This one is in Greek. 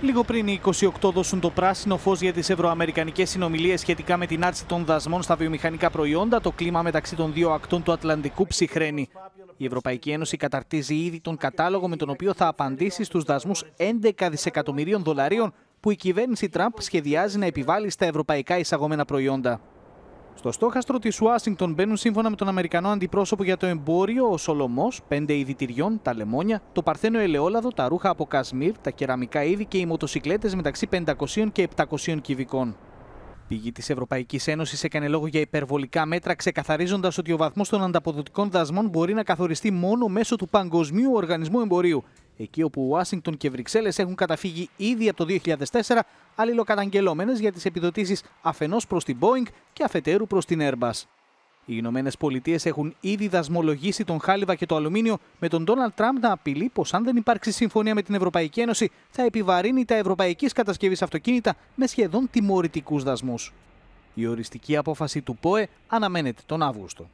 Λίγο πριν οι 28 δώσουν το πράσινο φως για τις ευρωαμερικανικές συνομιλίες σχετικά με την άρση των δασμών στα βιομηχανικά προϊόντα, το κλίμα μεταξύ των δύο ακτών του Ατλαντικού ψυχραίνει. Η Ευρωπαϊκή Ένωση καταρτίζει ήδη τον κατάλογο με τον οποίο θα απαντήσει στους δασμούς 11 δισεκατομμυρίων δολαρίων που η κυβέρνηση Τραμπ σχεδιάζει να επιβάλλει στα ευρωπαϊκά εισαγωμένα προϊόντα. Στο στόχαστρο της Ουάσιγκτον μπαίνουν σύμφωνα με τον Αμερικανό αντιπρόσωπο για το εμπόριο ο Σολομός, πέντε είδη τα λεμόνια, το παρθένο ελαιόλαδο, τα ρούχα από Κασμίρ, τα κεραμικά είδη και οι μοτοσυκλέτες μεταξύ 500 και 700 κυβικών. Πηγή της Ευρωπαϊκής Ένωσης έκανε λόγο για υπερβολικά μέτρα, ξεκαθαρίζοντας ότι ο βαθμός των ανταποδοτικών δασμών μπορεί να καθοριστεί μόνο μέσω του Παγκοσμίου Οργανισμού Εμπορίου εκεί όπου Ουάσιγκτον και Βρυξέλλες έχουν καταφύγει ήδη από το 2004 αλληλοκαταγγελόμενες για τις επιδοτήσεις αφενός προς την Boeing και αφετέρου προς την Airbus. Οι Ηνωμένες Πολιτείες έχουν ήδη δασμολογήσει τον χάλιβα και το αλουμίνιο, με τον Ντόναλτ Τραμπ να απειλεί πως αν δεν υπάρξει συμφωνία με την Ευρωπαϊκή Ένωση, θα επιβαρύνει τα ευρωπαϊκής κατασκευής αυτοκίνητα με σχεδόν τιμωρητικούς δασμούς. Η οριστική απόφαση του ΠΟΕ αναμένεται τον Αύγουστο.